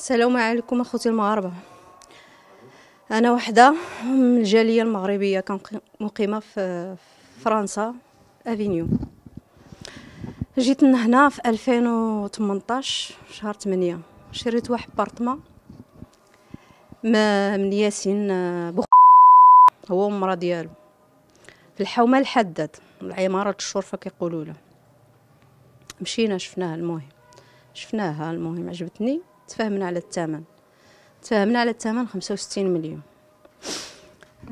السلام عليكم اخوتي المغاربه انا وحده من الجاليه المغربيه مقيمه في فرنسا افينيو جيت هنا في 2018 شهر 8 شريت واحد بارطما من ياسين آه، بخ هو مرا ديالو في الحومه الحداد العماره الشرفه كيقولوا له مشينا شفناه المهم شفناها المهم عجبتني تفاهمنا على الثمن تفاهمنا على الثمن 65 مليون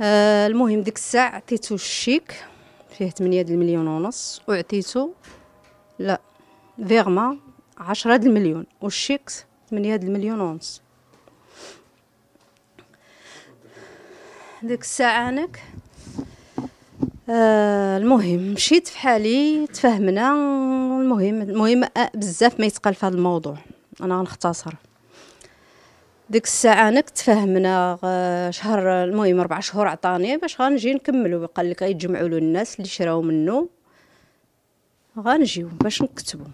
آه المهم ديك الساعه عطيتو الشيك فيه 8 د المليون ونص وعطيتو لا فيغما 10 د المليون والشيك 8 د المليون ونص ديك الساعه انك آه المهم مشيت في حالي تفهمنا المهم المهم آه، بزاف ما يتقال في هذا الموضوع انا غنختصر ديك الساعه انا كنت فاهمنا آه، شهر المهم ربع شهور عطاني باش غنجي نكملو قال لك غيتجمعو له الناس اللي شراو منو غنجيو باش نكتبو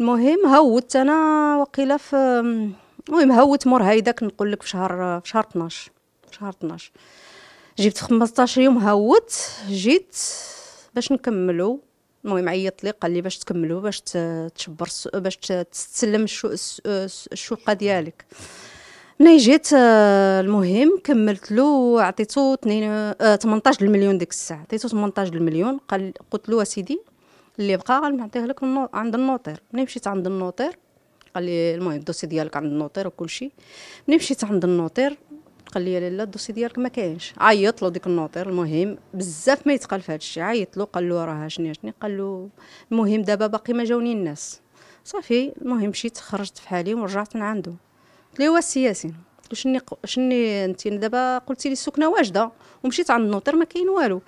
المهم هوت انا وقيله في المهم هوت مور هيداك نقول لك في شهر في شهر 12 في شهر 12 جبت 15 يوم هوت جيت باش نكملو المهم عيط لي قال لي باش تكملوا باش تشبر باش تستلم الشقه ديالك ملي جيت آه، المهم كملت له وعطيته 18 آه، المليون ديك الساعه عطيته 18 المليون قال قلت له اسيدي اللي بقى غنعطيه لك عند النوطير ملي مشيت عند النوطير قال لي المهم الدوسي ديالك عند النوطير وكل شيء ملي مشيت عند النوطير قال لي لا الدوسي ديالك ما كاينش عيط له ديك النوطير المهم بزاف ما يتقال في هذا الشيء عيط له قال له راه شني شني قال له المهم دابا باقي ما جاوني الناس صافي المهم مشيت خرجت في حالي ورجعت من عنده قلت له هو السياسي شني شني انت دابا قلتي لي السكنه واجده ومشيت عند النوطير ما كاين والو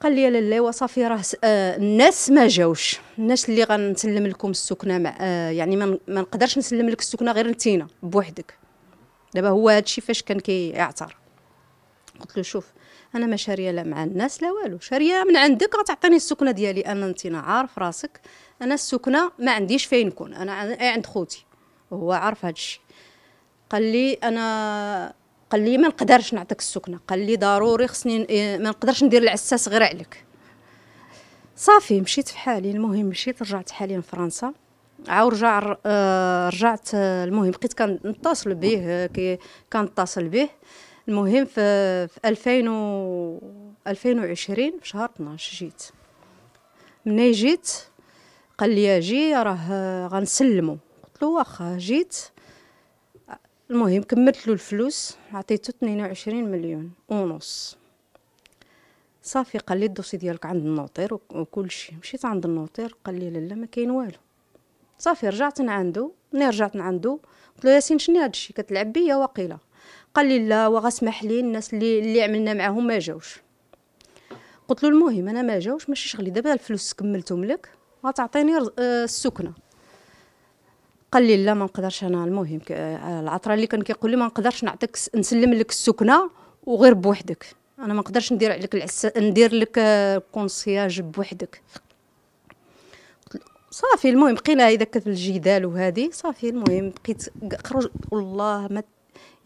قال لي لا وصافي راه آه الناس ما جاوش الناس اللي غنسلم لكم السكنه مع آه يعني ما نقدرش نسلم لك السكنه غير انتينا بوحدك دابا هو هادشي فاش كان كيعتر قلت له شوف انا ما شاريه لا مع الناس لا والو شاريه من عندك غتعطيني السكنه ديالي انا انت عارف راسك انا السكنه ما عنديش فين نكون انا عند خوتي هو عارف هادشي قال لي انا قال لي ما نقدرش نعطيك السكنه قال لي ضروري خصني إيه، ما نقدرش ندير العساس غير عليك صافي مشيت في حالي المهم مشيت رجعت حاليا لفرنسا عاو رجع آه، رجعت آه، المهم بقيت كنتصل به آه، كي كنتصل به المهم في 2000 و 2020 في شهر 12 جيت مني جيت قال لي جي راه غنسلمو قلت له واخا جيت المهم كملت له الفلوس عطيته 22 مليون ونص صافي قال لي الدوسي ديالك عند النوطير وكل شيء مشيت عند النوطير قال لي لا ما كاين والو صافي رجعت لعندو ملي رجعت لعندو قلت له ياسين شنو هذا الشيء كتلعب بيا وقيله قال لي لا وغسمح لي الناس اللي اللي عملنا معاهم ما جاوش قلت له المهم انا ما جاوش ماشي شغلي دابا الفلوس كملتهم لك غتعطيني آه، السكنه قال لي لا ما نقدرش انا المهم آه، العطره اللي كان كيقول لي ما نقدرش نعطيك نسلم لك السكنه وغير بوحدك انا ما نقدرش ندير عليك العس... ندير لك كونسياج آه، بوحدك صافي المهم بقينا اذا كانت الجدال وهذه صافي المهم بقيت خرج والله ما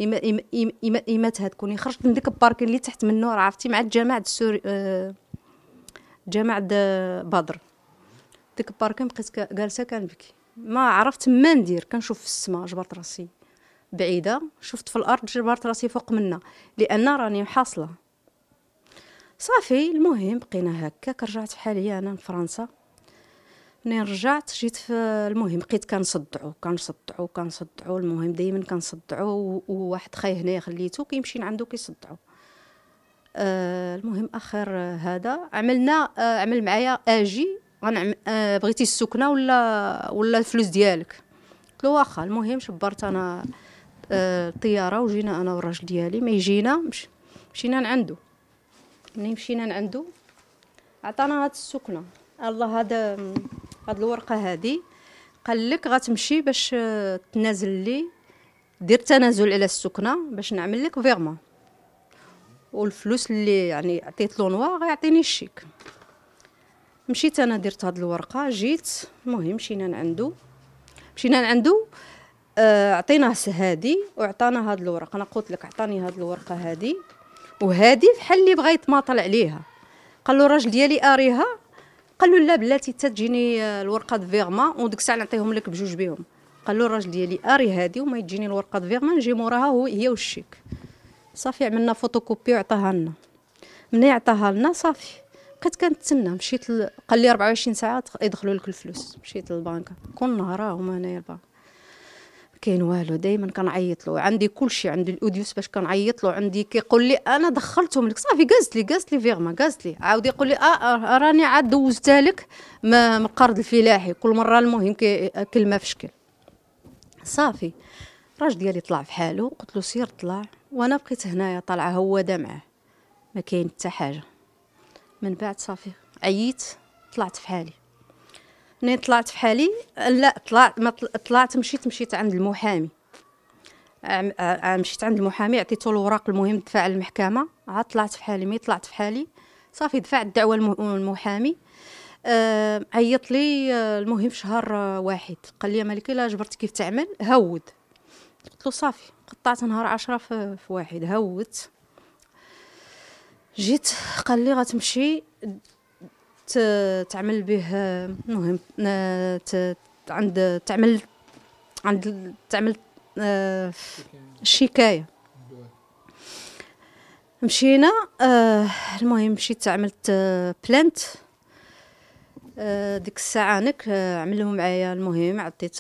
إما إما إما إما, تكوني خرجت من ديك الباركين اللي تحت منه عرفتي مع الجماعة السوري جامع آه، جماعة آه، بدر ديك الباركين بقيت جالسة كنبكي ما عرفت ما ندير كنشوف في السماء جبرت راسي بعيدة شفت في الأرض جبرت راسي فوق منا لأن راني حاصلة صافي المهم بقينا هكاك رجعت في حالي أنا لفرنسا منين رجعت جيت في المهم بقيت كنصدعو كنصدعو كنصدعو المهم دائما كنصدعو وواحد خاي هنايا خليته كيمشي لعندو كيصدعو آه المهم اخر آه هذا عملنا آه عمل معايا اجي غنعم آه بغيتي السكنه ولا ولا الفلوس ديالك قلت له واخا المهم شبرت انا آه، الطياره آه وجينا انا والراجل ديالي ما يجينا مش مشينا لعندو ملي مشينا لعندو عطانا هاد السكنه الله هذا هاد الورقه هادي قال لك غتمشي باش تنازل لي دير تنازل الى السكنه باش نعمل لك فيرمون والفلوس اللي يعني عطيت له نوار غيعطيني الشيك مشيت انا درت هاد الورقه جيت المهم مشينا عندو مشينا عندو آه عطيناه هادي وعطانا هاد الورقه انا قلت لك عطاني هاد الورقه هادي وهادي بحال اللي بغا يتماطل عليها قال له الراجل ديالي اريها قال له لا بلاتي حتى تجيني آه، الورقه د فيغما وديك الساعه نعطيهم لك بجوج بهم قال له الراجل ديالي اري هادي وما يجيني الورقه د فيغما نجي موراها هو هي والشيك صافي عملنا فوتوكوبي وعطاها لنا ملي عطاها لنا صافي بقيت كنتسنى مشيت قال لي 24 ساعه يدخلوا لك الفلوس مشيت للبنكه كل نهار هما انايا البنك كاين والو دائما كنعيط له عندي كل شيء عندي الاوديوس باش كنعيط له عندي كيقول لي انا دخلتهم منك صافي قازت لي قازت لي فيغما قازت لي عاود يقول لي اه, آه،, آه، راني عاد دوزتها لك من القرض الفلاحي كل مره المهم كلمه في شكل صافي الراجل ديالي طلع في حاله قلت له سير طلع وانا بقيت هنايا طالعه دا معاه ما كاين حتى حاجه من بعد صافي عييت طلعت في حالي منين طلعت في حالي لا طلعت ما طلعت مشيت مشيت عند المحامي مشيت عند المحامي عطيتو الوراق المهم دفع على المحكمه عاد طلعت في حالي مي طلعت في حالي صافي دفع الدعوه المحامي عيط لي المهم في شهر واحد قال لي مالكي لا جبرت كيف تعمل هود قلت له صافي قطعت نهار عشرة في, في واحد هود جيت قال لي غتمشي تعمل به المهم عند تعمل عند تعمل آه، شكاية مشينا آه، المهم مشيت عملت بلانت آه، ديك الساعه نك عملوا معايا المهم عطيت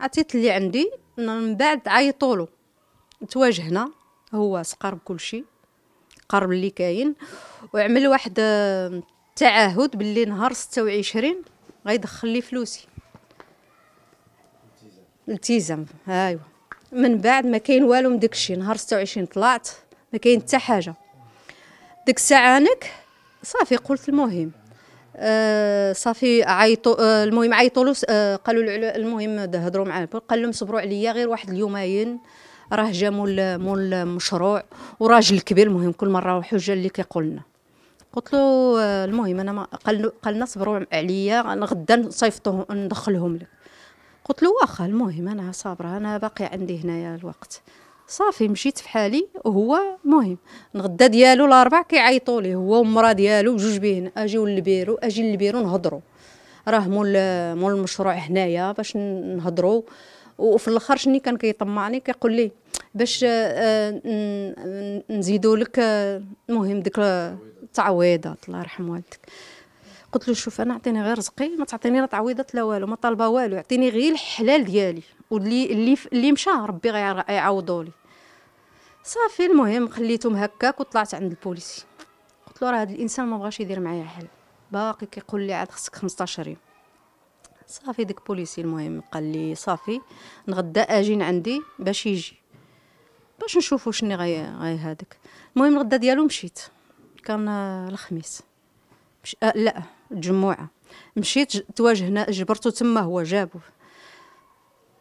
عطيت اللي عندي من بعد عيطولو تواجهنا هو سقر بكل شيء القرب اللي كاين وعمل واحد آه، تعهد باللي نهار 26 غيدخل لي فلوسي التزام ايوا من بعد ما كاين والو من داكشي نهار 26 طلعت ما كاين حتى حاجه ديك الساعه انك صافي قلت المهم آه صافي عيطوا آه المهم عيطوا له آه قالوا المهم هضروا معاه قال لهم صبروا عليا غير واحد اليومين راه جا مول مول المشروع وراجل كبير المهم كل مره الحجه اللي كيقول لنا قلت له آه، المهم انا ما قال قالنا صبروا عليا انا غدا نصيفطوه ندخلهم لك قلت له واخا المهم انا صابره انا باقي عندي هنايا الوقت صافي مشيت في حالي وهو المهم الغدا ديالو الاربع كيعيطوا لي هو ومرا ديالو جوج بيهن اجيو للبيرو اجي للبيرو نهضروا راه مول مول المشروع هنايا باش نهضروا وفي الاخر شني كان كيطمعني كيقول لي باش آه، نزيدوا لك آه، المهم ديك التعويضات الله يرحم والدك قلت له شوف انا عطيني غير رزقي ما تعطيني لا تعويضات لا والو ما طالبه والو عطيني غير الحلال ديالي واللي اللي اللي مشى ربي غيعوضوا لي صافي المهم خليتهم هكاك وطلعت عند البوليسي قلت له راه هذا الانسان ما بغاش يدير معايا حل باقي كيقول لي عاد خصك 15 يوم صافي ديك بوليسي المهم قال لي صافي نغدا اجين عندي باش يجي باش نشوفو شنو غي غي هذاك المهم الغدا ديالو مشيت كان الخميس مش... آه لا الجمعه مشيت تواجهنا جبرتو تما هو جابو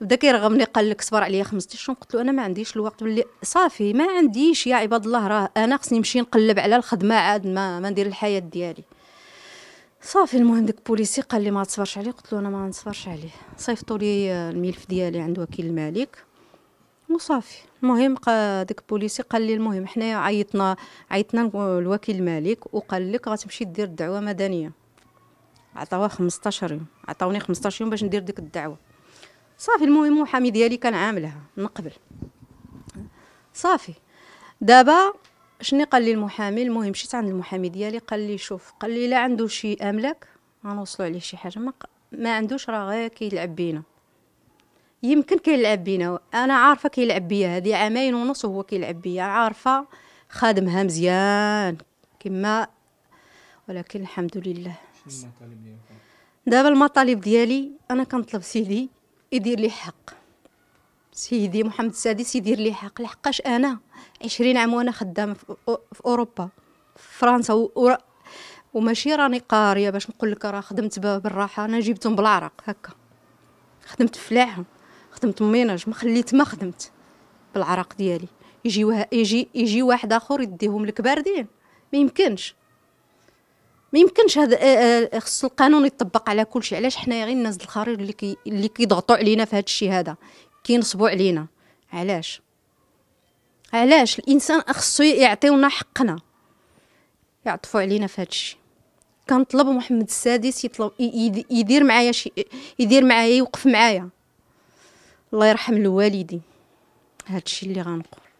بدا كيرغمني قال لك صبر عليا خمسة شهور قلت له انا ما عنديش الوقت باللي صافي ما عنديش يا عباد الله راه انا خصني نمشي نقلب على الخدمه عاد ما, ما ندير الحياه ديالي صافي المهم داك البوليسي قال لي ما تصبرش عليه قلت له انا ما نصبرش عليه صيفطوا لي الملف ديالي عند وكيل الملك وصافي المهم داك البوليسي قال لي المهم حنايا عيطنا عيطنا لوكيل الملك وقال لك غتمشي دير دعوه مدنيه عطاوها 15 يوم عطاوني 15 يوم باش ندير ديك الدعوه صافي المهم المحامي ديالي كان عاملها من قبل صافي دابا شنو قال لي المحامي المهم مشيت عند المحامي ديالي قال لي شوف قال لي لا عنده شي املاك غنوصلوا عليه شي حاجه ما, ق... ما عندوش راه غير كيلعب بينا يمكن كيلعب بينا انا عارفه كيلعب بيا هذه عامين ونص وهو كيلعب بيا عارفه خادمها مزيان كما ولكن الحمد لله دابا المطالب ديالي انا كنطلب سيدي يدير لي حق سيدي محمد السادس يدير لي حق لحقاش انا عشرين عام وانا خدامه في اوروبا في فرنسا و... وماشي راني قاريه باش نقول لك راه خدمت بالراحه انا جبتهم بالعرق هكا خدمت فلاحهم خدمت ميناج ما خليت ما خدمت بالعرق ديالي يجي وه... يجي يجي واحد اخر يديهم لك باردين ما يمكنش ما يمكنش هذا آه، آه، خص القانون يطبق على كل شيء علاش حنايا غير الناس الخارج اللي كي... اللي كيضغطوا علينا في هذا الشيء هذا كينصبوا علينا علاش علاش الانسان خصو يعطيونا حقنا يعطفوا علينا في هذا الشيء كنطلب محمد السادس يطلب يدير معايا شي يدير معايا يوقف معايا الله يرحم الوالدين هذا الشيء اللي غنقول